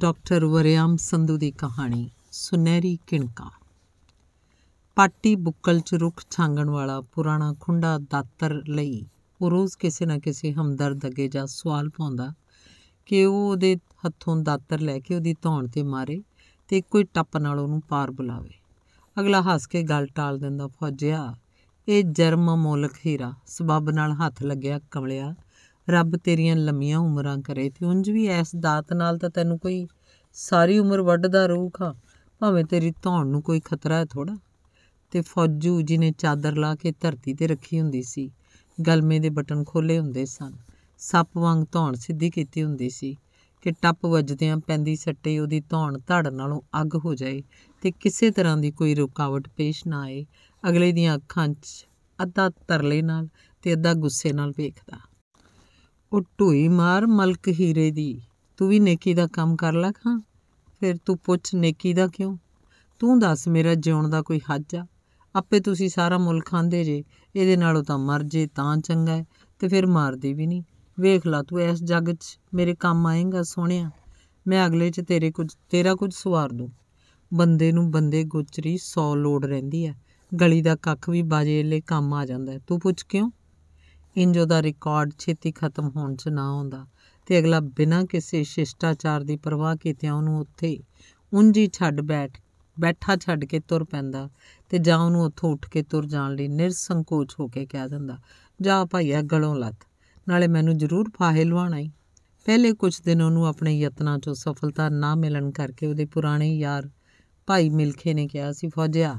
doctor Waryam Sandhu ਦੀ ਕਹਾਣੀ ਸੁਨਹਿਰੀ ਕਿਣਕਾ ਪਾਟੀ ਬੁੱਕਲ ਚ ਰੁੱਖ ਛਾਂਗਣ ਵਾਲਾ ਪੁਰਾਣਾ ਖੁੰਡਾ ਦਾਤਰ ਲਈ ਉਹ ਰੋਜ਼ ਕਿਸੇ ਨਾ ਕਿਸੇ ਹਮਦਰਦ ਅਗੇ ਜਾ ਸਵਾਲ ਪਾਉਂਦਾ ਕਿ ਉਹ ਉਹਦੇ ਹੱਥੋਂ ਦਾਤਰ ਲੈ ਕੇ ਉਹਦੀ ਧੌਣ ਤੇ ਮਾਰੇ ਤੇ ਕੋਈ ਟੱਪ ਨਾਲ ਉਹਨੂੰ ਪਾਰ ਬੁਲਾਵੇ ਅਗਲਾ ਹੱਸ ਕੇ ਗੱਲ ਟਾਲ ਦਿੰਦਾ ਫੌਜਿਆ ਇਹ ਜਰਮ ਮੋਲਕ ਹੀਰਾ ਸਬਬ ਨਾਲ ਹੱਥ ਲੱਗਿਆ ਕਮਲਿਆ ਰੱਬ ਤੇਰੀਆਂ ਲੰਮੀਆਂ ਉਮਰਾਂ ਕਰੇ ਤੇ ਉਂਝ ਵੀ ਐਸ ਦਾਤ ਨਾਲ ਤਾਂ ਤੈਨੂੰ ਕੋਈ ਸਾਰੀ ਉਮਰ ਵੱਢਦਾ ਰਹੂਗਾ ਭਾਵੇਂ ਤੇਰੀ ਧੌਣ ਨੂੰ ਕੋਈ ਖਤਰਾ ਹੈ ਥੋੜਾ ਤੇ ਫੌਜੂ ਜਿਨੇ ਚਾਦਰ ਲਾ ਕੇ ਧਰਤੀ ਤੇ ਰੱਖੀ ਹੁੰਦੀ ਸੀ ਗਲਮੇ ਦੇ ਬਟਨ ਖੋਲੇ ਹੁੰਦੇ ਸਨ ਸੱਪ ਵਾਂਗ ਧੌਣ ਸਿੱਧੀ ਕੀਤੀ ਹੁੰਦੀ ਸੀ ਕਿ ਟੱਪ ਵੱਜਦਿਆਂ ਪੈਂਦੀ ਸੱਟੇ ਉਹਦੀ ਧੌਣ ਧੜ ਨਾਲੋਂ ਅੱਗ ਹੋ ਜਾਏ ਤੇ ਕਿਸੇ ਤਰ੍ਹਾਂ ਦੀ ਕੋਈ ਰੁਕਾਵਟ ਪੇਸ਼ ਨਾ ਆਏ ਅਗਲੇ ਦੀਆਂ ਅੱਖਾਂ 'ਚ ਅੱਧਾ ਤਰਲੇ ਨਾਲ ਤੇ ਅੱਧਾ ਗੁੱਸੇ ਨਾਲ ਵੇਖਦਾ ਉਹ ਢੋਈ ਮਾਰ ਮਲਕ ਹੀਰੇ ਦੀ ਤੂੰ ਵੀ ਨੇਕੀ ਦਾ ਕੰਮ ਕਰ ਲੈ ਖਾਂ ਫਿਰ ਤੂੰ ਪੁੱਛ ਨੇਕੀ ਦਾ ਕਿਉਂ ਤੂੰ ਦੱਸ ਮੇਰਾ ਜਿਉਣ ਦਾ ਕੋਈ ਹੱਜ ਆ ਆਪੇ ਤੁਸੀਂ ਸਾਰਾ ਮੁੱਲ ਖਾਂਦੇ ਜੇ ਇਹਦੇ ਨਾਲੋਂ ਤਾਂ ਮਰ ਜੇ ਤਾਂ ਚੰਗਾ ਹੈ ਤੇ ਫਿਰ ਮਾਰਦੀ ਵੀ ਨਹੀਂ ਵੇਖ ਲਾ ਤੂੰ ਇਸ ਜੱਗ 'ਚ ਮੇਰੇ ਕੰਮ ਆਏਗਾ ਸੋਹਣਿਆ ਮੈਂ ਅਗਲੇ 'ਚ ਤੇਰੇ ਕੁਝ ਤੇਰਾ ਕੁਝ ਸਵਾਰ ਦੂੰ ਬੰਦੇ ਨੂੰ ਬੰਦੇ ਗੋਚਰੀ 100 ਲੋੜ ਰਹਿੰਦੀ ਹੈ ਗਲੀ ਦਾ ਕੱਖ ਵੀ ਬਾਜੇ ਲੈ ਕੰਮ ਆ ਜਾਂਦਾ ਤੂੰ ਪੁੱਛ ਕਿਉਂ ਇੰਜ ਉਹਦਾ ਰਿਕਾਰਡ ਛੇਤੀ ਖਤਮ ਹੋਣ 'ਚ ਨਾ ਆਉਂਦਾ ਤੇ ਅਗਲਾ ਬਿਨਾਂ ਕਿਸੇ ਸ਼ਿਸ਼ਟਾਚਾਰ ਦੀ ਪਰਵਾਹ ਕੀਤੇ ਉਹਨੂੰ ਉੱਥੇ ਉਂਝੀ ਛੱਡ ਬੈਠ ਬੈਠਾ ਛੱਡ ਕੇ ਤੁਰ ਪੈਂਦਾ ਤੇ ਜਾਂ ਉਹਨੂੰ ਉੱਥੋਂ ਉੱਠ ਕੇ ਤੁਰ ਜਾਣ ਲਈ ਨਿਰਸੰਕੋਚ ਹੋ ਕੇ ਕਹਿ ਦਿੰਦਾ ਜਾ ਭਾਈਆ ਗਲੋਂ ਲੱਤ ਨਾਲੇ ਮੈਨੂੰ ਜ਼ਰੂਰ ਫਾਹੇ ਲਵਾਣਾ ਹੀ ਪਹਿਲੇ ਕੁਝ ਦਿਨ ਉਹਨੂੰ ਆਪਣੇ ਯਤਨਾਂ 'ਚੋਂ ਸਫਲਤਾ ਨਾ ਮਿਲਣ ਕਰਕੇ ਉਹਦੇ ਪੁਰਾਣੇ ਯਾਰ ਭਾਈ ਮਿਲਖੇ ਨੇ ਕਿਹਾ ਸੀ ਫੌਜਿਆ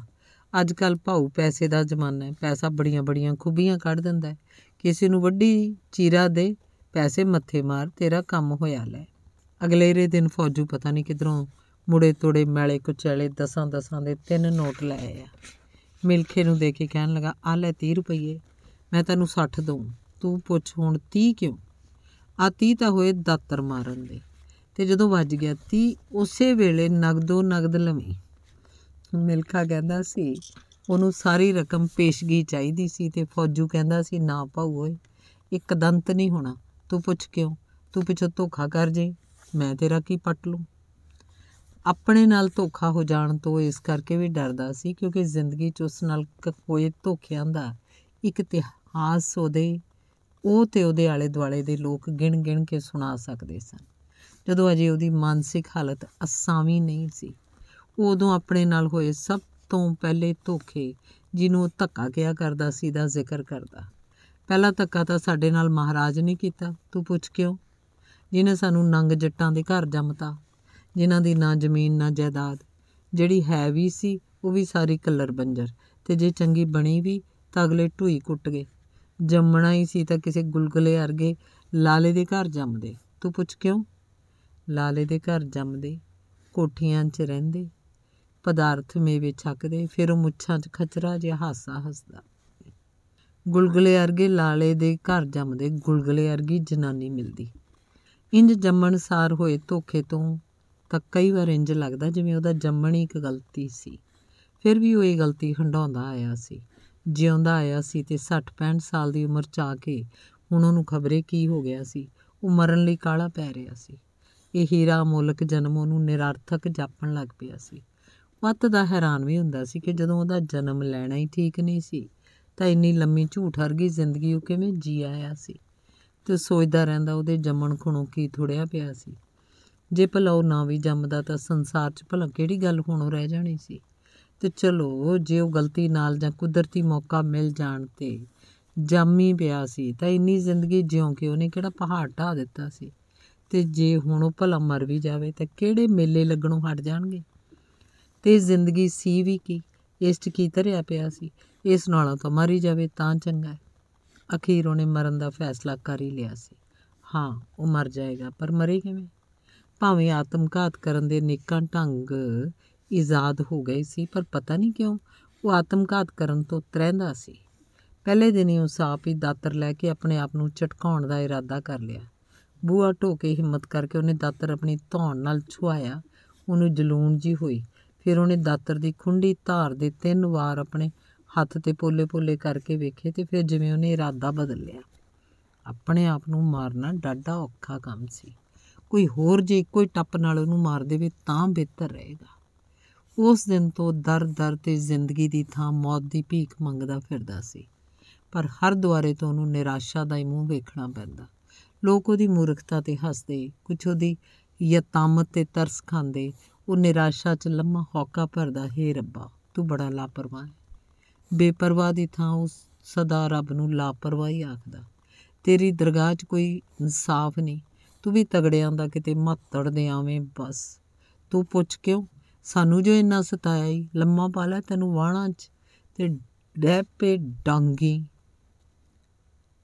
ਅੱਜ ਕੱਲ ਭਾਉ ਪੈਸੇ ਦਾ ਜ਼ਮਾਨਾ ਹੈ ਪੈਸਾ ਬੜੀਆਂ ਬੜੀਆਂ ਖੂਬੀਆਂ ਕੱਢ ਦਿੰਦਾ ਹੈ ਕਿਸੇ ਨੂੰ ਵੱਡੀ ਚੀਰਾ ਦੇ ਪੈਸੇ ਮੱਥੇ ਮਾਰ ਤੇਰਾ ਕੰਮ ਹੋਇਆ ਲੈ ਅਗਲੇਰੇ ਦਿਨ ਫੌਜੂ ਪਤਾ ਨਹੀਂ ਕਿਧਰੋਂ ਮੁੜੇ ਤੋੜੇ ਮੈਲੇ ਕੁਚਲੇ ਦਸਾਂ ਦਸਾਂ ਦੇ ਤਿੰਨ ਨੋਟ ਲੈ ਆਇਆ ਮਿਲਖੇ ਨੂੰ ਦੇ ਕੇ ਕਹਿਣ ਲਗਾ ਆ ਲੈ 30 ਰੁਪਏ ਮੈਂ ਤੈਨੂੰ 60 ਦਊ ਤੂੰ ਪੁੱਛ ਹੁਣ 30 ਕਿਉਂ ਆ 30 ਤਾਂ ਹੋਏ ਦਾਤਰ ਮਾਰਨ ਦੇ ਤੇ ਜਦੋਂ ਵੱਜ ਗਿਆ 30 ਉਸੇ ਵੇਲੇ ਨਗਦੋ ਨਗਦ ਲਵੀ ਮਿਲਖਾ ਕਹਿੰਦਾ ਸੀ ਉਹਨੂੰ ਸਾਰੀ ਰਕਮ ਪੇਸ਼ਗੀ ਚਾਹੀਦੀ ਸੀ ਤੇ ਫੌਜੂ ਕਹਿੰਦਾ ਸੀ ਨਾ ਭਾਊ ਓਏ ਇੱਕ ਦੰਤ ਨਹੀਂ ਹੋਣਾ ਤੂੰ ਪੁੱਛ ਕਿਉਂ ਤੂੰ ਪਿੱਛੋਂ ਧੋਖਾ ਕਰ ਜੇ ਮੈਂ ਤੇਰਾ ਕੀ ਪੱਟ ਲੂੰ ਆਪਣੇ ਨਾਲ ਧੋਖਾ ਹੋ ਜਾਣ ਤੋਂ ਇਸ ਕਰਕੇ ਵੀ ਡਰਦਾ ਸੀ ਕਿਉਂਕਿ ਜ਼ਿੰਦਗੀ 'ਚ ਉਸ ਨਾਲ ਕੋਈ ਧੋਖਿਆਂ ਦਾ ਇੱਕ ਇਤਿਹਾਸ ਉਹਦੇ ਉਹ ਤੇ ਉਹਦੇ ਆਲੇ ਦੁਆਲੇ ਦੇ ਲੋਕ ਗਿਣ ਗਿਣ ਕੇ ਸੁਣਾ ਸਕਦੇ ਸਨ ਜਦੋਂ ਅਜੇ ਉਹਦੀ ਮਾਨਸਿਕ ਹਾਲਤ ਅਸਾਂ ਵੀ ਨਹੀਂ ਸੀ ਉਦੋਂ ਆਪਣੇ ਨਾਲ ਹੋਏ ਸਭ ਤੋਂ ਪਹਿਲੇ ਧੋਖੇ ਜਿਹਨੂੰ ਧੱਕਾ ਗਿਆ ਕਰਦਾ ਸੀ ਦਾ ਜ਼ਿਕਰ ਕਰਦਾ ਪਹਿਲਾ ਧੱਕਾ ਤਾਂ ਸਾਡੇ ਨਾਲ ਮਹਾਰਾਜ ਨੇ ਕੀਤਾ ਤੂੰ ਪੁੱਛ ਕਿਉਂ ਜਿਨੇ ਸਾਨੂੰ ਨੰਗ ਜੱਟਾਂ ਦੇ ਘਰ ਜੰਮਤਾ ਜਿਨ੍ਹਾਂ ਦੀ ਨਾ ਜ਼ਮੀਨ ਨਾ ਜਾਇਦਾਦ ਜਿਹੜੀ ਹੈ ਵੀ ਸੀ ਉਹ ਵੀ ਸਾਰੀ ਕਲਰ ਬੰਜਰ ਤੇ ਜੇ ਚੰਗੀ ਬਣੀ ਵੀ ਤਾਂ ਅਗਲੇ ਢੂਈ ਕੁੱਟ ਗਏ ਜੰਮਣਾ ਹੀ ਸੀ ਤਾਂ ਕਿਸੇ ਗੁਲਗਲੇ ਵਰਗੇ ਲਾਲੇ ਦੇ ਘਰ ਜੰਮਦੇ ਤੂੰ ਪੁੱਛ ਕਿਉਂ ਲਾਲੇ ਦੇ ਘਰ ਜੰਮਦੇ ਕੋਠੀਆਂ 'ਚ ਰਹਿੰਦੇ ਪਦਾਰਥ ਮੇਵੇ ਛੱਕਦੇ ਫਿਰ ਉਹ ਮੁੱਛਾਂ 'ਚ ਖਚਰਾ ਜਿਹਾ ਹਾਸਾ ਹੱਸਦਾ ਗੁਲਗਲੇ ਅਰਗੇ ਲਾਲੇ ਦੇ ਘਰ ਜੰਮਦੇ ਗੁਲਗਲੇ ਅਰਗੀ ਜਨਾਨੀ ਮਿਲਦੀ ਇੰਜ ਜੰਮਣਸਾਰ ਹੋਏ ਧੋਖੇ ਤੋਂ ਤਾਂ ਕਈ ਵਾਰ ਇੰਜ ਲੱਗਦਾ ਜਿਵੇਂ ਉਹਦਾ ਜੰਮਣ ਹੀ ਇੱਕ ਗਲਤੀ ਸੀ ਫਿਰ ਵੀ ਉਹ ਇਹ ਗਲਤੀ ਹੰਡਾਉਂਦਾ ਆਇਆ ਸੀ ਜਿਉਂਦਾ ਆਇਆ ਸੀ ਤੇ 60 65 ਸਾਲ ਦੀ ਉਮਰ ਚ ਆ ਕੇ ਹੁਣ ਉਹਨੂੰ ਖਬਰੇ ਕੀ ਹੋ ਗਿਆ ਸੀ ਉਹ ਮਰਨ ਲਈ ਕਾਲਾ ਪੈ ਰਿਹਾ ਸੀ ਇਹ ਹੀਰਾ ਮੁਲਕ ਜਨਮ ਉਹਨੂੰ ਨਿਰਾਰਥਕ ਜਾਪਣ ਲੱਗ ਪਿਆ ਸੀ ਪੱਤ ਦਾ ਹੈਰਾਨ ਵੀ ਹੁੰਦਾ ਸੀ ਕਿ ਜਦੋਂ ਉਹਦਾ ਜਨਮ ਲੈਣਾ ਹੀ ਠੀਕ ਨਹੀਂ ਸੀ ਤਾਂ ਇੰਨੀ ਲੰਮੀ ਝੂਠ ਵਰਗੀ ਜ਼ਿੰਦਗੀ ਉਹ ਕਿਵੇਂ ਜੀ ਆਇਆ ਸੀ ਤੇ ਸੋਚਦਾ ਰਹਿੰਦਾ ਉਹਦੇ ਜੰਮਣ ਖੁਣੋਂ ਕੀ ਥੋੜਿਆ ਪਿਆ ਸੀ ਜੇ ਭਲਾਉ ਨਾ ਵੀ ਜੰਮਦਾ ਤਾਂ ਸੰਸਾਰ 'ਚ ਭਲਾ ਕਿਹੜੀ ਗੱਲ ਹੋਣੋਂ ਰਹਿ ਜਾਣੀ ਸੀ ਤੇ ਚਲੋ ਜੇ ਉਹ ਗਲਤੀ ਨਾਲ ਜਾਂ ਕੁਦਰਤੀ ਮੌਕਾ ਮਿਲ ਜਾਣ ਤੇ ਜੰਮੀ ਪਿਆ ਸੀ ਤਾਂ ਇੰਨੀ ਜ਼ਿੰਦਗੀ ਜਿਉਂ ਕਿ ਉਹਨੇ ਕਿਹੜਾ ਪਹਾੜ ਢਾ ਦਿੱਤਾ ਸੀ ਤੇ ਜੇ ਹੁਣ ਉਹ ਭਲਾ ਮਰ ਵੀ ਜਾਵੇ ਤਾਂ ਕਿਹੜੇ ਮੇਲੇ ਲੱਗਣੋਂ ਹਟ ਜਾਣਗੇ ਤੇ ਜ਼ਿੰਦਗੀ ਸੀ ਵੀ ਕੀ ਇਸ 'ਚ ਕੀ ਧਰਿਆ ਪਿਆ ਸੀ ਇਸ ਨਾਲੋਂ ਤਾਂ ਮਰ ਹੀ ਜਾਵੇ ਤਾਂ ਚੰਗਾ ਹੈ ਅਖੀਰ ਉਹਨੇ ਮਰਨ ਦਾ ਫੈਸਲਾ ਕਰ ਹੀ ਲਿਆ ਸੀ ਹਾਂ ਉਹ ਮਰ ਜਾਏਗਾ ਪਰ ਮਰੇ ਕਿਵੇਂ ਭਾਵੇਂ ਆਤਮਘਾਤ ਕਰਨ ਦੇ ਨੇਕਾਂ ਢੰਗ ਇਜਾਦ ਹੋ ਗਏ ਸੀ ਪਰ ਪਤਾ ਨਹੀਂ ਕਿਉਂ ਉਹ ਆਤਮਘਾਤ ਕਰਨ ਤੋਂ ਤਰਹਿੰਦਾ ਸੀ ਪਹਿਲੇ ਦਿਨ ਹੀ ਉਸ ਆਪ ਹੀ ਦਾਤਰ ਲੈ ਕੇ ਆਪਣੇ ਆਪ ਨੂੰ ਝਟਕਾਉਣ ਦਾ ਇਰਾਦਾ ਕਰ ਲਿਆ ਬੂਆ ਢੋਕੇ ਹਿੰਮਤ ਕਰਕੇ ਉਹਨੇ ਦਾਤਰ ਆਪਣੀ ਧੌਣ ਨਾਲ ਛੁਆਇਆ ਉਹਨੂੰ ਜਲੂਣ ਜੀ ਹੋਈ ਫਿਰ ਉਹਨੇ ਦਾਤਰ ਦੀ ਖੁੰਡੀ ਧਾਰ ਦੇ ਤਿੰਨ ਵਾਰ ਆਪਣੇ ਹੱਥ ਤੇ ਪੋਲੇ-ਪੋਲੇ ਕਰਕੇ ਵੇਖੇ ਤੇ ਫਿਰ ਜਿਵੇਂ ਉਹਨੇ ਇਰਾਦਾ ਬਦਲ ਲਿਆ ਆਪਣੇ ਆਪ ਨੂੰ ਮਾਰਨਾ ਡਾਡਾ ਔਖਾ ਕੰਮ ਸੀ ਕੋਈ ਹੋਰ ਜੇ ਕੋਈ ਟੱਪ ਨਾਲ ਉਹਨੂੰ ਮਾਰ ਦੇਵੇ ਤਾਂ ਬਿਹਤਰ ਰਹੇਗਾ ਉਸ ਦਿਨ ਤੋਂ ਦਰ-ਦਰ ਤੇ ਜ਼ਿੰਦਗੀ ਦੀ ਥਾਂ ਮੌਤ ਦੀ ਭੀਖ ਮੰਗਦਾ ਫਿਰਦਾ ਸੀ ਪਰ ਹਰ ਦੁਆਰੇ ਤੋਂ ਉਹਨੂੰ ਨਿਰਾਸ਼ਾ ਦਾ ਹੀ ਮੂੰਹ ਵੇਖਣਾ ਪੈਂਦਾ ਲੋਕ ਉਹਦੀ ਮੂਰਖਤਾ ਤੇ ਹੱਸਦੇ ਕੁਝ ਉਹਦੀ ਯਤਾਮਤ ਤੇ ਤਰਸ ਖਾਂਦੇ ਉਹ ਨਿਰਾਸ਼ਾ 'ਚ ਲੰਮਾ ਹੌਕਾ ਭਰਦਾ ਹੈ ਰੱਬਾ ਤੂੰ ਬੜਾ ਲਾਪਰਵਾਹ ਹੈ ਬੇਪਰਵਾਹ ਦੀ ਥਾਂ ਉਸ ਸਦਾ ਰੱਬ ਨੂੰ ਲਾਪਰਵਾਹੀ ਆਖਦਾ ਤੇਰੀ ਦਰਗਾਹ 'ਚ ਕੋਈ ਇਨਸਾਫ ਨਹੀਂ ਤੂੰ ਵੀ ਤਗੜਿਆਂ ਦਾ ਕਿਤੇ ਮੱਤੜ ਦੇ ਆਵੇਂ ਬਸ ਤੂੰ ਪੁੱਛ ਕਿਉਂ ਸਾਨੂੰ ਜੋ ਇੰਨਾ ਸਤਾਇਆ ਹੀ ਲੰਮਾ ਪਾਲਾ ਤੈਨੂੰ ਵਾਣਾ 'ਚ ਤੇ ਡੈਪੇ ਡਾਂਗੀ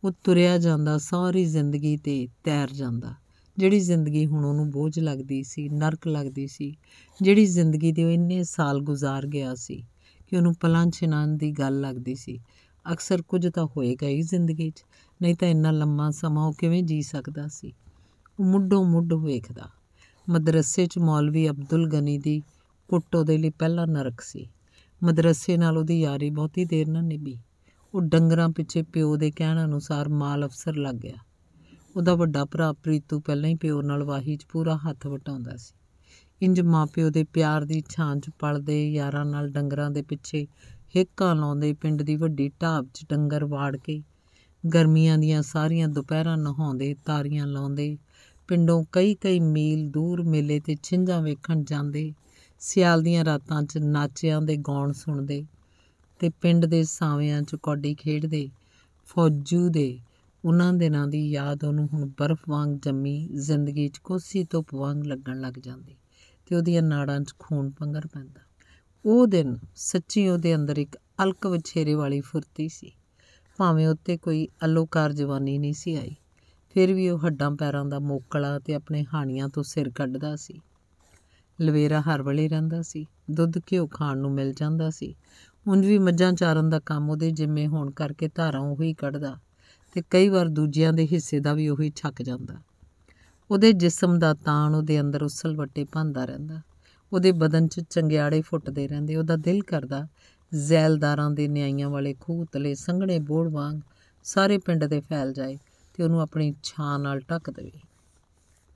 ਉਹ ਤੁਰਿਆ ਜਾਂਦਾ ਸਾਰੀ ਜ਼ਿੰਦਗੀ ਤੇ ਤੈਰ ਜਾਂਦਾ ਜਿਹੜੀ ਜ਼ਿੰਦਗੀ ਹੁਣ ਉਹਨੂੰ ਬੋਝ ਲੱਗਦੀ ਸੀ ਨਰਕ ਲੱਗਦੀ ਸੀ ਜਿਹੜੀ ਜ਼ਿੰਦਗੀ ਦੇ ਉਹ ਇੰਨੇ ਸਾਲ ਗੁਜ਼ਾਰ ਗਿਆ ਸੀ ਕਿ ਉਹਨੂੰ ਪਲਾਂ ਛਿਨਾਨ ਦੀ ਗੱਲ ਲੱਗਦੀ ਸੀ ਅਕਸਰ ਕੁਝ ਤਾਂ ਹੋਏਗਾ ਹੀ ਜ਼ਿੰਦਗੀ 'ਚ ਨਹੀਂ ਤਾਂ ਇੰਨਾ ਲੰਮਾ ਸਮਾਂ ਉਹ ਕਿਵੇਂ ਜੀ ਸਕਦਾ ਸੀ ਉਹ ਮੁੱਢੋਂ ਮੁੱਢ ਵੇਖਦਾ ਮਦਰਸੇ 'ਚ ਮੌਲਵੀ ਅਬਦੁਲ ਗਨੀ ਦੀ ਕੁੱਟੋ ਦੇ ਲਈ ਪਹਿਲਾ ਨਰਕ ਸੀ ਮਦਰਸੇ ਨਾਲ ਉਹਦੀ ਯਾਰੀ ਬਹੁਤੀ ਦੇਰ ਨਾ ਨਿਭੀ ਉਹ ਡੰਗਰਾਂ ਪਿੱਛੇ ਪਿਓ ਦੇ ਕਹਿਣ ਅਨੁਸਾਰ ਮਾਲ ਅਫਸਰ ਲੱਗ ਗਿਆ ਉਹਦਾ ਵੱਡਾ ਭਰਾ ਪ੍ਰੀਤੂ ਪਹਿਲਾਂ ਹੀ ਪਿਓ ਨਾਲ ਵਾਹੀ 'ਚ ਪੂਰਾ ਹੱਥ ਵਟਾਉਂਦਾ ਸੀ ਇੰਜ ਮਾਪਿਓ ਦੇ ਪਿਆਰ ਦੀ ਛਾਂ 'ਚ ਪਲਦੇ ਯਾਰਾਂ ਨਾਲ ਡੰਗਰਾਂ ਦੇ ਪਿੱਛੇ ਹੇਕਾਂ ਲਾਉਂਦੇ ਪਿੰਡ ਦੀ ਵੱਡੀ ਢਾਬ 'ਚ ਡੰਗਰ ਵਾੜ ਕੇ ਗਰਮੀਆਂ ਦੀਆਂ ਸਾਰੀਆਂ ਦੁਪਹਿਰਾਂ ਨਹਾਉਂਦੇ ਤਾਰੀਆਂ ਲਾਉਂਦੇ ਪਿੰਡੋਂ ਕਈ ਕਈ ਮੀਲ ਦੂਰ ਮੇਲੇ ਤੇ ਛਿੰਝਾਂ ਵੇਖਣ ਜਾਂਦੇ ਸਿਆਲ ਦੀਆਂ ਰਾਤਾਂ 'ਚ ਨਾਚਿਆਂ ਦੇ ਗਾਉਣ ਸੁਣਦੇ ਤੇ ਪਿੰਡ ਦੇ ਸਾਵਿਆਂ 'ਚ ਕੌਡੀ ਖੇਡਦੇ ਫੌਜੂ ਦੇ ਉਹਨਾਂ ਦਿਨਾਂ ਦੀ ਯਾਦ ਉਹਨੂੰ ਹੁਣ ਬਰਫ਼ ਵਾਂਗ ਜੰਮੀ ਜ਼ਿੰਦਗੀ 'ਚ ਕੋਸੀ ਧੁੱਪ ਵਾਂਗ ਲੱਗਣ ਲੱਗ ਜਾਂਦੀ ਤੇ ਉਹਦੀਆਂ ਨਾੜਾਂ 'ਚ ਖੂਨ ਪੰਗਰ ਪੈਂਦਾ ਉਹ ਦਿਨ ਸੱਚੀ ਉਹਦੇ ਅੰਦਰ ਇੱਕ ਅਲਕ ਵਿਛੇਰੇ ਵਾਲੀ ਫੁਰਤੀ ਸੀ ਭਾਵੇਂ ਉੱਤੇ ਕੋਈ ਅਲੋਕਾਰ ਜਵਾਨੀ ਨਹੀਂ ਸੀ ਆਈ ਫਿਰ ਵੀ ਉਹ ਹੱਡਾਂ ਪੈਰਾਂ ਦਾ ਮੋਕਲਾ ਤੇ ਆਪਣੇ ਹਾਣੀਆਂ ਤੋਂ ਸਿਰ ਕੱਢਦਾ ਸੀ ਲਵੇਰਾ ਹਰ ਵੇਲੇ ਰਹਿੰਦਾ ਸੀ ਦੁੱਧ ਘਿਓ ਖਾਣ ਨੂੰ ਮਿਲ ਜਾਂਦਾ ਸੀ ਉਂਝ ਵੀ ਮੱਝਾਂ ਚਾਰਨ ਦਾ ਕੰਮ ਉਹਦੇ ਜਿੰਮੇ ਹੋਣ ਕਰਕੇ ਧਾਰਾਂ ਉਹੀ ਕੱਢਦਾ ਤੇ ਕਈ ਵਾਰ ਦੂਜਿਆਂ ਦੇ ਹਿੱਸੇ ਦਾ ਵੀ ਉਹੀ ਛੱਕ ਜਾਂਦਾ ਉਹਦੇ ਜਿਸਮ ਦਾ ਤਾਣ ਉਹਦੇ ਅੰਦਰ ਉਸਲ ਵੱਟੇ ਭੰਦਾ ਰਹਿੰਦਾ ਉਹਦੇ ਬਦਨ 'ਚ ਚੰਗਿਆੜੇ ਫੁੱਟਦੇ ਰਹਿੰਦੇ ਉਹਦਾ ਦਿਲ ਕਰਦਾ ਜ਼ੈਲਦਾਰਾਂ ਦੇ ਨਿਆਈਆਂ ਵਾਲੇ ਖੂਤਲੇ ਸੰਘਣੇ ਬੋੜ ਵਾਂਗ ਸਾਰੇ ਪਿੰਡ ਦੇ ਫੈਲ ਜਾਏ ਤੇ ਉਹਨੂੰ ਆਪਣੀ ਛਾਂ ਨਾਲ ਢੱਕ ਦੇਵੇ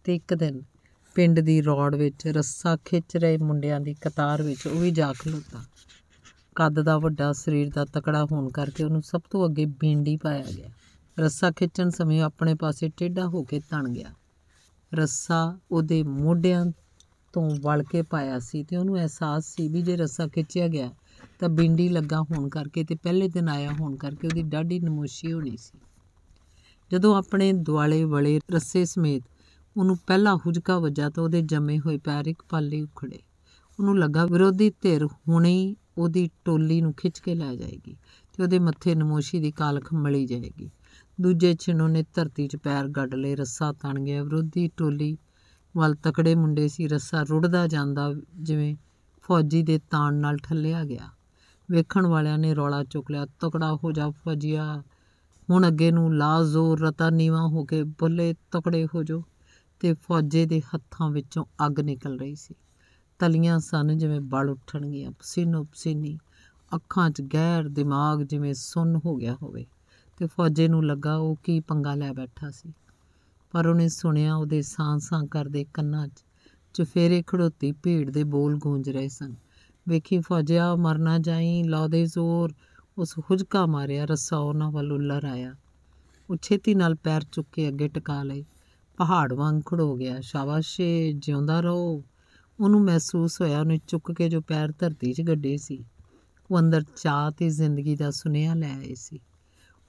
ਤੇ ਇੱਕ ਦਿਨ ਪਿੰਡ ਦੀ ਰੋਡ ਵਿੱਚ ਰੱਸਾ ਖਿੱਚ ਰਹੇ ਮੁੰਡਿਆਂ ਦੀ ਕਤਾਰ ਵਿੱਚ ਉਹ ਵੀ ਜਾ ਖਲੋਤਾ ਕੱਦ ਦਾ ਵੱਡਾ ਸਰੀਰ ਦਾ ਤਕੜਾ ਹੋਣ ਕਰਕੇ ਉਹਨੂੰ ਸਭ ਤੋਂ ਅੱਗੇ ਬੀਂਡੀ ਪਾਇਆ ਗਿਆ ਰੱਸਾ ਖਿੱਚਣ ਸਮੇਂ ਆਪਣੇ ਪਾਸੇ ਟੇਢਾ ਹੋ ਕੇ ਤਣ ਗਿਆ ਰੱਸਾ ਉਹਦੇ ਮੋਢਿਆਂ ਤੋਂ ਵਲ ਕੇ ਪਾਇਆ ਸੀ ਤੇ ਉਹਨੂੰ ਅਹਿਸਾਸ ਸੀ ਵੀ ਜੇ ਰੱਸਾ ਖਿੱਚਿਆ ਗਿਆ ਤਾਂ ਬਿੰਡੀ ਲੱਗਾ ਹੋਣ ਕਰਕੇ ਤੇ ਪਹਿਲੇ ਦਿਨ ਆਇਆ ਹੋਣ ਕਰਕੇ ਉਹਦੀ ਡਾਢੀ ਨਮੋਸ਼ੀ ਹੋਣੀ ਸੀ ਜਦੋਂ ਆਪਣੇ ਦੁਆਲੇ ਵਲੇ ਰੱਸੇ ਸਮੇਤ ਉਹਨੂੰ ਪਹਿਲਾ ਹੁਜਕਾ ਵੱਜਾ ਤਾਂ ਉਹਦੇ ਜੰਮੇ ਹੋਏ ਪੈਰ ਇੱਕ ਪਾਲੇ ਉਖੜੇ ਉਹਨੂੰ ਲੱਗਾ ਵਿਰੋਧੀ ਧਿਰ ਹੁਣੇ ਉਹਦੀ ਟੋਲੀ ਨੂੰ ਖਿੱਚ ਕੇ ਲੈ ਜਾਏਗੀ ਤੇ ਉਹਦੇ ਮੱਥੇ ਨਮੋਸ਼ੀ ਦੀ ਕਾਲਖ ਮਲੀ ਜਾਏਗੀ ਦੂਜੇ ਛਿਨੋ ਨੇ ਧਰਤੀ 'ਚ ਪੈਰ ਗੱਡ ਲਏ ਰੱਸਾ ਤਣ ਗਿਆ ਵਿਰੋਧੀ ਟੋਲੀ ਵੱਲ ਤਕੜੇ ਮੁੰਡੇ ਸੀ ਰੱਸਾ ਰੁੜਦਾ ਜਾਂਦਾ ਜਿਵੇਂ ਫੌਜੀ ਦੇ ਤਾਣ ਨਾਲ ਠੱਲਿਆ ਗਿਆ ਵੇਖਣ ਵਾਲਿਆਂ ਨੇ ਰੌਲਾ ਚੁੱਕ ਲਿਆ ਤਕੜਾ ਹੋ ਜਾ ਫੌਜੀਆ ਹੁਣ ਅੱਗੇ ਨੂੰ ਲਾ ਜ਼ੋਰ ਰਤਾ ਨੀਵਾ ਹੋ ਕੇ ਬੁੱਲੇ ਤਕੜੇ ਹੋ ਜੋ ਤੇ ਫੌਜੇ ਦੇ ਹੱਥਾਂ ਵਿੱਚੋਂ ਅੱਗ ਨਿਕਲ ਰਹੀ ਸੀ ਤਲੀਆਂ ਸਨ ਜਿਵੇਂ ਬਲ ਉੱਠਣਗੀਆਂ ਪਸੀਨੋ ਪਸੀਨੀ ਅੱਖਾਂ 'ਚ ਗਹਿਰ ਦਿਮਾਗ ਜਿਵੇਂ ਸੁੰਨ ਹੋ ਗਿਆ ਹੋਵੇ ਤੇ ਫੌਜੇ ਨੂੰ ਲੱਗਾ ਉਹ ਕੀ ਪੰਗਾ ਲੈ ਬੈਠਾ ਸੀ ਪਰ ਉਹਨੇ ਸੁਣਿਆ ਉਹਦੇ ਸਾਂ-ਸਾਂ ਕਰਦੇ ਕੰਨਾਂ 'ਚ ਚਫੇਰੇ ਖੜੋਤੀ ਭੀੜ ਦੇ ਬੋਲ ਗੂੰਜ ਰਹੇ ਸਨ ਵੇਖੀ ਫੌਜਿਆ ਮਰਨਾ ਜਾਈ ਲਾਉਦੇ ਜ਼ੋਰ ਉਸ ਹੁਜਕਾ ਮਾਰਿਆ ਰਸਾ ਉਹਨਾਂ ਵੱਲ ਉੱਲਰ ਆਇਆ ਉਹ ਛੇਤੀ ਨਾਲ ਪੈਰ ਚੁੱਕ ਕੇ ਅੱਗੇ ਟਿਕਾ ਲਏ ਪਹਾੜ ਵਾਂਗ ਖੜੋ ਗਿਆ ਸ਼ਾਬਾਸ਼ੇ ਜਿਉਂਦਾ ਰਹੋ ਉਹਨੂੰ ਮਹਿਸੂਸ ਹੋਇਆ ਉਹਨੇ ਚੁੱਕ ਕੇ ਜੋ ਪੈਰ ਧਰਤੀ 'ਚ ਗੱਡੇ ਸੀ ਉਹ ਅੰਦਰ ਚਾਹ ਤੇ ਜ਼ਿੰਦਗੀ ਦਾ ਸੁਨੇਹਾ ਲੈ ਆਏ ਸੀ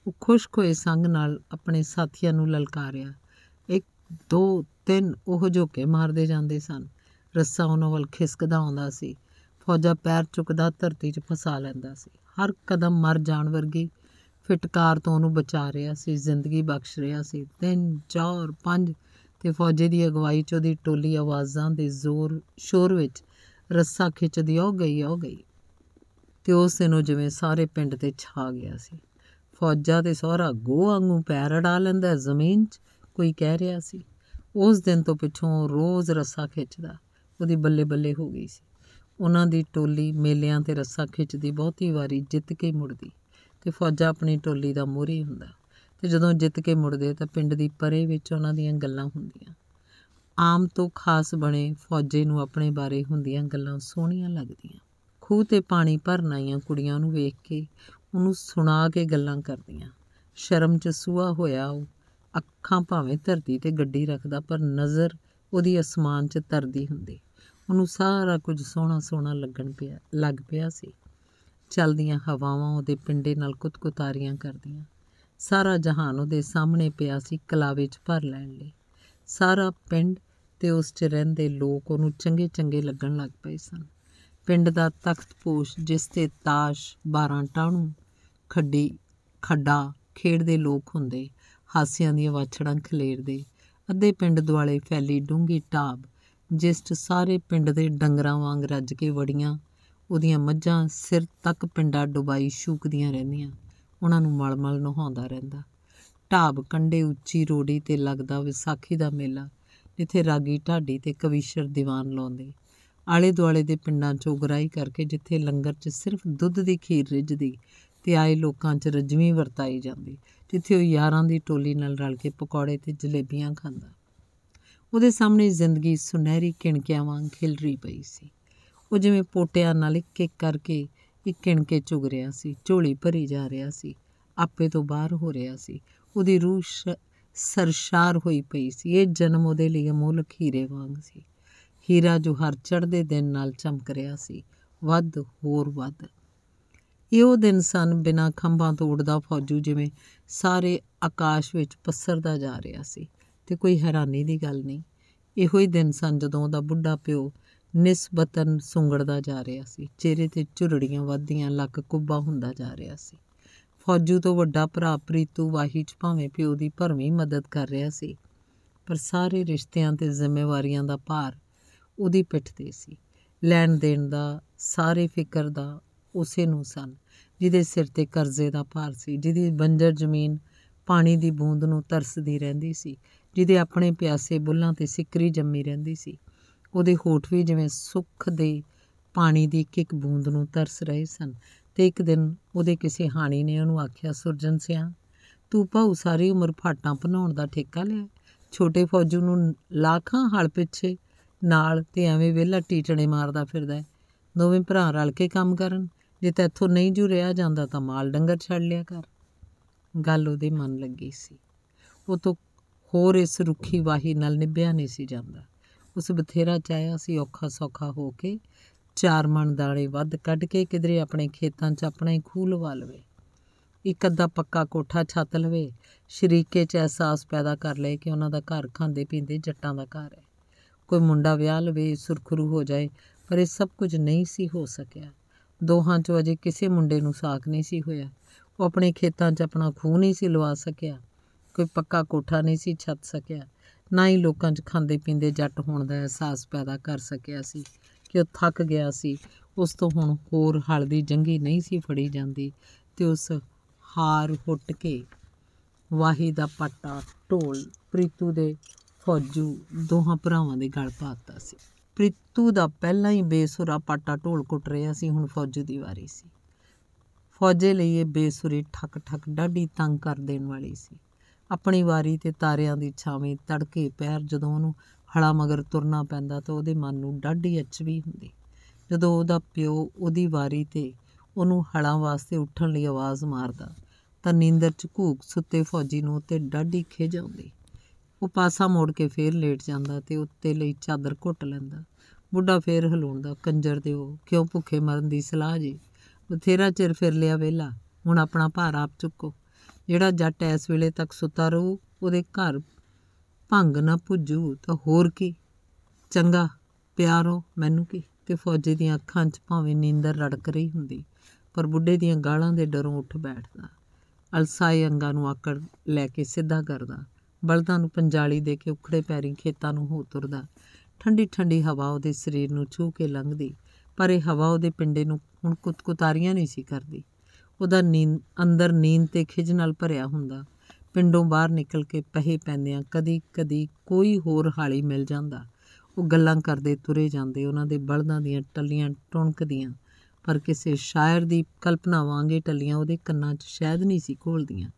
ਉਹ ਖੁਸ਼ ਹੋਏ ਸੰਗ ਨਾਲ ਆਪਣੇ ਸਾਥੀਆਂ ਨੂੰ ਲਲਕਾਰਿਆ ਇੱਕ ਦੋ ਤਿੰਨ ਉਹ ਝੋਕੇ ਮਾਰਦੇ ਜਾਂਦੇ ਸਨ ਰੱਸਾ ਉਹਨਾਂ ਵੱਲ ਖਿਸਕਦਾ ਆਉਂਦਾ ਸੀ ਫੌਜਾ ਪੈਰ ਚੁੱਕਦਾ ਧਰਤੀ 'ਚ ਫਸਾ ਲੈਂਦਾ ਸੀ ਹਰ ਕਦਮ ਮਰ ਜਾਣ ਵਰਗੀ ਫਿਟਕਾਰ ਤੋਂ ਉਹਨੂੰ ਬਚਾ ਰਿਹਾ ਸੀ ਜ਼ਿੰਦਗੀ ਬਖਸ਼ ਰਿਹਾ ਸੀ ਤਿੰਨ ਚਾਰ ਪੰਜ ਤੇ ਫੌਜੇ ਦੀ ਅਗਵਾਈ 'ਚ ਉਹਦੀ ਟੋਲੀ ਆਵਾਜ਼ਾਂ ਦੇ ਜ਼ੋਰ ਸ਼ੋਰ ਵਿੱਚ ਰੱਸਾ ਖਿੱਚਦੀ ਹੋ ਗਈ ਹੋ ਗਈ ਤੇ ਉਸ ਦਿਨ ਉਹ ਜਿਵੇਂ ਸਾਰੇ ਪਿੰਡ ਤੇ ਛਾ ਗਿਆ ਸੀ ਫੌਜਾਂ ਦੇ ਸਹਰਾ ਗੋ ਵਾਂਗੂ ਪੈਰ ਅੜਾ ਲੈਂਦਾ ਜ਼ਮੀਨ 'ਚ ਕੋਈ ਕਹਿ ਰਿਹਾ ਸੀ ਉਸ ਦਿਨ ਤੋਂ ਪਿੱਛੋਂ ਰੋਜ਼ ਰੱਸਾ ਖਿੱਚਦਾ ਉਹਦੀ ਬੱਲੇ ਬੱਲੇ ਹੋ ਗਈ ਸੀ ਉਹਨਾਂ ਦੀ ਟੋਲੀ ਮੇਲਿਆਂ ਤੇ ਰੱਸਾ ਖਿੱਚਦੀ ਬਹੁਤੀ ਵਾਰੀ ਜਿੱਤ ਕੇ ਮੁੜਦੀ ਤੇ ਫੌਜਾਂ ਆਪਣੀ ਟੋਲੀ ਦਾ ਮੋਰੀ ਹੁੰਦਾ ਤੇ ਜਦੋਂ ਜਿੱਤ ਕੇ ਮੁੜਦੇ ਤਾਂ ਪਿੰਡ ਦੀ ਪਰੇ ਵਿੱਚ ਉਹਨਾਂ ਦੀਆਂ ਗੱਲਾਂ ਹੁੰਦੀਆਂ ਆਮ ਤੋਂ ਖਾਸ ਬਣੇ ਫੌਜੇ ਨੂੰ ਆਪਣੇ ਬਾਰੇ ਹੁੰਦੀਆਂ ਗੱਲਾਂ ਸੋਹਣੀਆਂ ਲੱਗਦੀਆਂ ਖੂਹ ਤੇ ਪਾਣੀ ਭਰਨ ਆਈਆਂ ਕੁੜੀਆਂ ਨੂੰ ਵੇਖ ਕੇ ਉਹਨੂੰ ਸੁਣਾ ਕੇ ਗੱਲਾਂ ਕਰਦੀਆਂ ਸ਼ਰਮ 'ਚ ਸੂਆ ਹੋਇਆ ਉਹ ਅੱਖਾਂ ਭਾਵੇਂ ਧਰਤੀ ਤੇ ਗੱਡੀ ਰੱਖਦਾ ਪਰ ਨਜ਼ਰ ਉਹਦੀ ਅਸਮਾਨ 'ਚ ਧਰਦੀ ਹੁੰਦੀ ਉਹਨੂੰ ਸਾਰਾ ਕੁਝ ਸੋਹਣਾ ਸੋਹਣਾ ਲੱਗਣ ਪਿਆ ਲੱਗ ਪਿਆ ਸੀ ਚਲਦੀਆਂ ਹਵਾਵਾਂ ਉਹਦੇ ਪਿੰਡੇ ਨਾਲ ਕੁਤਕੁਤਾਰੀਆਂ ਕਰਦੀਆਂ ਸਾਰਾ ਜਹਾਨ ਉਹਦੇ ਸਾਹਮਣੇ ਪਿਆ ਸੀ ਕਲਾਵੇ 'ਚ ਭਰ ਲੈਣ ਲਈ ਸਾਰਾ ਪਿੰਡ ਤੇ ਉਸ 'ਚ ਰਹਿੰਦੇ ਲੋਕ ਉਹਨੂੰ ਚੰਗੇ ਚੰਗੇ ਲੱਗਣ ਲੱਗ ਪਏ ਸਨ ਪਿੰਡ ਦਾ ਤਖਤਪੋਸ਼ ਜਿਸ ਤੇ ਤਾਸ਼ 12 ਟਾਣੂ ਖੱਡੀ ਖੱਡਾ ਖੇਡਦੇ ਲੋਕ ਹੁੰਦੇ ਹਾਸਿਆਂ ਦੀਆਂ ਵਾਛੜਾਂ ਖਲੇਰਦੇ ਅੱਧੇ ਪਿੰਡ ਦੁਆਲੇ ਫੈਲੀ ਡੂੰਗੀ ਟਾਬ ਜਿਸ ਤੇ ਸਾਰੇ ਪਿੰਡ ਦੇ ਡੰਗਰਾਂ ਵਾਂਗ ਰੱਜ ਕੇ ਵੜੀਆਂ ਉਹਦੀਆਂ ਮੱਝਾਂ ਸਿਰ ਤੱਕ ਪਿੰਡਾ ਡੁਬਾਈ ਸ਼ੂਕਦੀਆਂ ਰਹਿੰਦੀਆਂ ਉਹਨਾਂ ਨੂੰ ਮਲਮਲ ਨਹਾਉਂਦਾ ਰਹਿੰਦਾ ਟਾਬ ਕੰਡੇ ਉੱਚੀ ਰੋੜੀ ਤੇ ਲੱਗਦਾ ਵਿਸਾਖੀ ਦਾ ਮੇਲਾ ਜਿੱਥੇ ਰਾਗੀ ਢਾਡੀ ਤੇ ਕਵੀਸ਼ਰ ਦੀਵਾਨ ਲਾਉਂਦੇ ਆਲੇ ਦੁਆਲੇ ਦੇ ਪਿੰਡਾਂ 'ਚੋਂ ਉਗਰਾਈ ਕਰਕੇ ਜਿੱਥੇ ਲੰਗਰ 'ਚ ਸਿਰਫ ਦੁੱਧ ਦੀ ਖੀਰ ਰਿਜਦੀ ਤੇ ਆਏ ਲੋਕਾਂ 'ਚ ਰਜਵੀਂ ਵਰਤਾਈ ਜਾਂਦੀ ਜਿੱਥੇ ਉਹ ਯਾਰਾਂ ਦੀ ਟੋਲੀ ਨਾਲ ਰਲ ਕੇ ਪਕੌੜੇ ਤੇ ਜਲੇਬੀਆਂ ਖਾਂਦਾ ਉਹਦੇ ਸਾਹਮਣੇ ਜ਼ਿੰਦਗੀ ਸੁਨਹਿਰੀ ਕਿਣਕਿਆਂ ਵਾਂਗ ਖਿਲਰੀ ਪਈ ਸੀ ਉਹ ਜਿਵੇਂ ਪੋਟਿਆਂ ਨਾਲ ਇੱਕ ਇੱਕ ਕਰਕੇ ਇੱਕ ਕਿਣਕੇ ਚੁਗ ਰਿਹਾ ਸੀ ਝੋਲੀ ਭਰੀ ਜਾ ਰਿਹਾ ਸੀ ਆਪੇ ਤੋਂ ਬਾਹਰ ਹੋ ਰਿਹਾ ਸੀ ਉਹਦੀ ਰੂਹ ਸਰਸ਼ਾਰ ਹੋਈ ਪਈ ਸੀ ਇਹ ਜਨਮ ਉਹਦੇ ਲਈ ਅਮੋਲ ਖੀਰੇ ਵਾਂਗ ਸੀ ਹੀਰਾ ਜੋ ਹਰ ਚੜ੍ਹਦੇ ਦਿਨ ਨਾਲ ਚਮਕ ਰਿਹਾ ਸੀ ਵੱਧ ਹੋਰ ਵੱਧ ਇਹ ਉਹ ਦਿਨ ਸਨ ਬਿਨਾ ਖੰਭਾਂ ਤੋਂ ਉੱਡਦਾ ਫੌਜੂ ਜਿਵੇਂ ਸਾਰੇ ਆਕਾਸ਼ ਵਿੱਚ ਪਸਰਦਾ ਜਾ ਰਿਹਾ ਸੀ ਤੇ ਕੋਈ ਹੈਰਾਨੀ ਦੀ ਗੱਲ ਨਹੀਂ ਇਹੋ ਹੀ ਦਿਨ ਸਨ ਜਦੋਂ ਉਹਦਾ ਬੁੱਢਾ ਪਿਓ ਨਿਸਬਤਨ ਸੁੰਗੜਦਾ ਜਾ ਰਿਹਾ ਸੀ ਚਿਹਰੇ ਤੇ ਝੁਰੜੀਆਂ ਵੱਧਦੀਆਂ ਲੱਕ ਕੁੱਬਾ ਹੁੰਦਾ ਜਾ ਰਿਹਾ ਸੀ ਫੌਜੂ ਤੋਂ ਵੱਡਾ ਭਰਾ ਪ੍ਰੀਤੂ ਵਾਹੀ ਚ ਭਾਵੇਂ ਪਿਓ ਦੀ ਭਰਵੀਂ ਮਦਦ ਕਰ ਰਿਹਾ ਸੀ ਪਰ ਸਾਰੇ ਰਿਸ਼ਤਿਆਂ ਤੇ ਜ਼ਿੰਮੇਵਾਰੀਆਂ ਦਾ ਭਾਰ ਉਹਦੀ ਪਿੱਠ ਤੇ ਸੀ ਲੈਣ ਦੇਣ ਦਾ ਸਾਰੇ ਫਿਕਰ ਦਾ ਉਸੇ ਨੂੰ ਸਨ ਜਿਹਦੇ ਸਿਰ ਤੇ ਕਰਜ਼ੇ ਦਾ ਭਾਰ ਸੀ ਜਿਹਦੀ ਬੰਜਰ ਜ਼ਮੀਨ ਪਾਣੀ ਦੀ ਬੂੰਦ ਨੂੰ ਤਰਸਦੀ ਰਹਿੰਦੀ ਸੀ ਜਿਹਦੇ ਆਪਣੇ ਪਿਆਸੇ ਬੁੱਲਾਂ ਤੇ ਸਿਕਰੀ ਜੰਮੀ ਰਹਿੰਦੀ ਸੀ ਉਹਦੇ ਹੋਠ ਵੀ ਜਿਵੇਂ ਸੁੱਖ ਦੇ ਪਾਣੀ ਦੀ ਇੱਕ ਇੱਕ ਬੂੰਦ ਨੂੰ ਤਰਸ ਰਹੇ ਸਨ ਤੇ ਇੱਕ ਦਿਨ ਉਹਦੇ ਕਿਸੇ ਹਾਣੀ ਨੇ ਉਹਨੂੰ ਆਖਿਆ ਸੁਰਜਨ ਸਿਆ ਤੂੰ ਭਾਉ ਸਾਰੀ ਉਮਰ ਫਾਟਾਂ ਭਨਾਉਣ ਦਾ ਠੇਕਾ ਲਿਆ ਛੋਟੇ ਫੌਜੂ ਨੂੰ ਲਾਖਾਂ ਹਲ ਪਿੱਛੇ ਨਾਲ ਤੇ ਐਵੇਂ ਵਿਹਲਾ ਟੀਟਣੇ ਮਾਰਦਾ ਫਿਰਦਾ ਦੋਵੇਂ ਭਰਾ ਰਲ ਕੇ ਕੰਮ ਕਰਨ ਜੇ ਤੈਥੋਂ ਨਹੀਂ ਜੂ ਰਿਹਾ ਜਾਂਦਾ ਤਾਂ ਮਾਲ ਡੰਗਰ ਛੱਡ ਲਿਆ ਕਰ ਗੱਲ ਉਹਦੇ ਮਨ ਲੱਗੀ ਸੀ ਉਹ ਤੋਂ ਹੋਰ ਇਸ ਰੁੱਖੀ ਵਾਹੀ ਨਾਲ ਨਿਭਿਆ ਨਹੀਂ ਸੀ ਜਾਂਦਾ ਉਸ ਬਥੇਰਾ ਚਾਇਆ ਸੀ ਔਖਾ ਸੌਖਾ ਹੋ ਕੇ ਚਾਰ ਮਣ ਦਾਣੇ ਵੱਧ ਕੱਢ ਕੇ ਕਿਧਰੇ ਆਪਣੇ ਖੇਤਾਂ 'ਚ ਆਪਣਾ ਹੀ ਖੂਲ ਲਵਾ ਲਵੇ ਇੱਕ ਅੱਧਾ ਪੱਕਾ ਕੋਠਾ ਛੱਤ ਲਵੇ ਸ਼ਰੀਕੇ 'ਚ ਅਹਿਸਾਸ ਪੈਦਾ ਕਰ ਲਏ ਕਿ ਉਹਨਾਂ ਦਾ ਘਰ ਖਾਂਦੇ ਪੀਂਦੇ ਜੱਟਾਂ ਦਾ ਘਰ ਹੈ ਕੋਈ ਮੁੰਡਾ ਵਿਆਹ ਲਵੇ ਸੁਰਖਰੂ ਹੋ ਜਾਏ ਪਰ ਇਹ ਸਭ ਕੁਝ ਨਹੀਂ ਸੀ ਹੋ ਸਕਿਆ ਦੋਹਾਂ 'ਚੋਂ ਅਜੇ ਕਿਸੇ ਮੁੰਡੇ ਨੂੰ ਸਾਖ ਨਹੀਂ ਸੀ ਹੋਇਆ ਉਹ ਆਪਣੇ ਖੇਤਾਂ 'ਚ ਆਪਣਾ ਖੂਨ ਨਹੀਂ ਸੀ ਲਵਾ ਸਕਿਆ ਕੋਈ ਪੱਕਾ ਕੋਠਾ ਨਹੀਂ ਸੀ ਛੱਤ ਸਕਿਆ ਨਾ ਹੀ ਲੋਕਾਂ 'ਚ ਖਾਂਦੇ ਪੀਂਦੇ ਜੱਟ ਹੋਣ ਦਾ ਅਹਿਸਾਸ ਪੈਦਾ ਕਰ ਸਕਿਆ ਸੀ ਕਿ ਉਹ ਥੱਕ ਗਿਆ ਸੀ ਉਸ ਤੋਂ ਹੁਣ ਹੋਰ ਹਲ ਦੀ ਜੰਗੀ ਨਹੀਂ ਸੀ ਫੜੀ ਜਾਂਦੀ ਤੇ ਉਸ ਹਾਰ ਹੁੱਟ ਕੇ ਵਾਹੀ ਦਾ ਪੱਟਾ ਢੋਲ ਪ੍ਰੀਤੂ ਦੇ ਫੌਜੂ ਦੋਹਾਂ ਭਰਾਵਾਂ ਦੇ ਗਲ ਪਾਤਾ ਸੀ ਪ੍ਰਿਤੂ ਦਾ ਪਹਿਲਾਂ ਹੀ ਬੇਸੁਰਾ ਪਾਟਾ ਢੋਲ ਕੁੱਟ ਰਿਹਾ ਸੀ ਹੁਣ ਫੌਜੂ ਦੀ ਵਾਰੀ ਸੀ ਫੌਜੇ ਲਈ ਇਹ ਬੇਸੁਰੀ ਠੱਕ ਠੱਕ ਡਾਢੀ ਤੰਗ ਕਰ ਦੇਣ ਵਾਲੀ ਸੀ ਆਪਣੀ ਵਾਰੀ ਤੇ ਤਾਰਿਆਂ ਦੀ ਛਾਵੇਂ ਤੜਕੇ ਪੈਰ ਜਦੋਂ ਉਹਨੂੰ ਹੜਾ ਮਗਰ ਤੁਰਨਾ ਪੈਂਦਾ ਤਾਂ ਉਹਦੇ ਮਨ ਨੂੰ ਡਾਢੀ ਵੀ ਹੁੰਦੀ ਜਦੋਂ ਉਹਦਾ ਪਿਓ ਉਹਦੀ ਵਾਰੀ ਤੇ ਉਹਨੂੰ ਹੜਾ ਵਾਸਤੇ ਉੱਠਣ ਲਈ ਆਵਾਜ਼ ਮਾਰਦਾ ਤਾਂ ਨੀਂਦਰ ਚ ਘੂਕ ਸੁੱਤੇ ਫੌਜੀ ਨੂੰ ਤੇ ਡਾਢੀ ਖਿਜ ਆਉਂਦੀ ਉਹ ਪਾਸਾ ਮੋੜ ਕੇ ਫੇਰ ਲੇਟ ਜਾਂਦਾ ਤੇ ਉੱਤੇ ਲਈ ਚਾਦਰ ਘੁੱਟ ਲੈਂਦਾ ਬੁੱਢਾ ਫੇਰ ਹਲੂਣਦਾ ਕੰਜਰ ਦੇ ਉਹ ਕਿਉਂ ਭੁੱਖੇ ਮਰਨ ਦੀ ਸਲਾਹ ਜੀ ਬਥੇਰਾ ਚਿਰ ਫਿਰ ਲਿਆ ਵੇਲਾ ਹੁਣ ਆਪਣਾ ਭਾਰ ਆਪ ਚੁੱਕੋ ਜਿਹੜਾ ਜੱਟ ਐਸ ਵੇਲੇ ਤੱਕ ਸੁੱਤਾ ਰਹੂ ਉਹਦੇ ਘਰ ਭੰਗ ਨਾ ਪੁੱਜੂ ਤਾਂ ਹੋਰ ਕੀ ਚੰਗਾ ਪਿਆਰੋ ਮੈਨੂੰ ਕੀ ਤੇ ਫੌਜੀ ਦੀਆਂ ਅੱਖਾਂ 'ਚ ਭਾਵੇਂ ਨੀਂਦਰ ਰੜਕ ਰਹੀ ਹੁੰਦੀ ਪਰ ਬੁੱਢੇ ਦੀਆਂ ਗਾਲਾਂ ਦੇ ਡਰੋਂ ਉੱਠ ਬੈਠਦਾ ਅਲਸਾਈ ਅੰਗਾਂ ਨੂੰ ਆਕੜ ਲੈ ਕੇ ਸਿੱਧਾ ਕਰਦਾ ਬਲਦਾਂ ਨੂੰ ਪੰਜਾਲੀ ਦੇ ਕੇ ਉਖੜੇ ਪੈਰੀ ਖੇਤਾਂ ਨੂੰ ਹੋ ਤੁਰਦਾ ਠੰਡੀ ਠੰਡੀ ਹਵਾ ਉਹਦੇ ਸਰੀਰ ਨੂੰ ਛੂ ਕੇ ਲੰਘਦੀ ਪਰ ਇਹ ਹਵਾ ਉਹਦੇ ਪਿੰਡੇ ਨੂੰ ਹੁਣ ਕੁਤਕੁਤਾਰੀਆਂ ਨਹੀਂ ਸੀ ਕਰਦੀ ਉਹਦਾ ਨੀਂਦ ਅੰਦਰ ਨੀਂਦ ਤੇ ਖਿਜ ਨਾਲ ਭਰਿਆ ਹੁੰਦਾ ਪਿੰਡੋਂ ਬਾਹਰ ਨਿਕਲ ਕੇ ਪਹੇ ਪੈਂਦਿਆਂ ਕਦੀ ਕਦੀ ਕੋਈ ਹੋਰ ਹਾਲੀ ਮਿਲ ਜਾਂਦਾ ਉਹ ਗੱਲਾਂ ਕਰਦੇ ਤੁਰੇ ਜਾਂਦੇ ਉਹਨਾਂ ਦੇ ਬਲਦਾਂ ਦੀਆਂ ਟੱਲੀਆਂ ਟੁਣਕਦੀਆਂ ਪਰ ਕਿਸੇ ਸ਼ਾਇਰ ਦੀ ਕਲਪਨਾ ਵਾਂਗੇ ਟੱਲੀਆਂ ਉਹਦੇ ਕੰਨਾਂ 'ਚ ਸ਼ਾਇਦ ਨਹੀਂ ਸੀ ਘੋਲਦੀਆਂ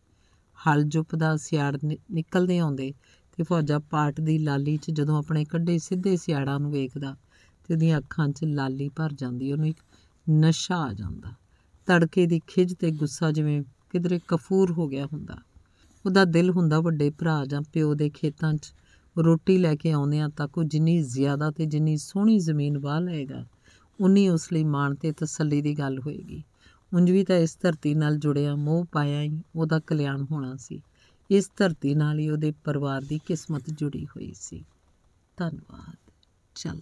ਹਲ ਦਾ ਸਿਆੜ ਨਿਕਲਦੇ ਆਉਂਦੇ ਤੇ ਫੌਜਾ ਪਾਟ ਦੀ ਲਾਲੀ 'ਚ ਜਦੋਂ ਆਪਣੇ ਕੱਢੇ ਸਿੱਧੇ ਸਿਆੜਾਂ ਨੂੰ ਵੇਖਦਾ ਤੇ ਉਹਦੀਆਂ ਅੱਖਾਂ 'ਚ ਲਾਲੀ ਭਰ ਜਾਂਦੀ ਉਹਨੂੰ ਇੱਕ ਨਸ਼ਾ ਆ ਜਾਂਦਾ ਤੜਕੇ ਦੀ ਖਿਜ ਤੇ ਗੁੱਸਾ ਜਿਵੇਂ ਕਿਧਰੇ ਕਫੂਰ ਹੋ ਗਿਆ ਹੁੰਦਾ ਉਹਦਾ ਦਿਲ ਹੁੰਦਾ ਵੱਡੇ ਭਰਾ ਜਾਂ ਪਿਓ ਦੇ ਖੇਤਾਂ 'ਚ ਰੋਟੀ ਲੈ ਕੇ ਆਉਂਦੇ ਆ ਤਾਂ ਕੋ ਜਿੰਨੀ ਜ਼ਿਆਦਾ ਤੇ ਜਿੰਨੀ ਸੋਹਣੀ ਜ਼ਮੀਨ ਵਾਹ ਲਏਗਾ ਉਨੀ ਉਸ ਲਈ ਮਾਣ ਤੇ ਤਸੱਲੀ ਦੀ ਗੱਲ ਹੋਏਗੀ ਉੰਜ ਵੀ ਤਾਂ ਇਸ ਧਰਤੀ ਨਾਲ ਜੁੜਿਆ ਮੋਹ ਪਾਇਆ ਹੀ ਉਹਦਾ ਕਲਿਆਣ ਹੋਣਾ ਸੀ ਇਸ ਧਰਤੀ ਨਾਲ ਹੀ ਉਹਦੇ ਪਰਿਵਾਰ ਦੀ ਕਿਸਮਤ ਜੁੜੀ ਹੋਈ ਸੀ ਧੰਨਵਾਦ ਚੱਲ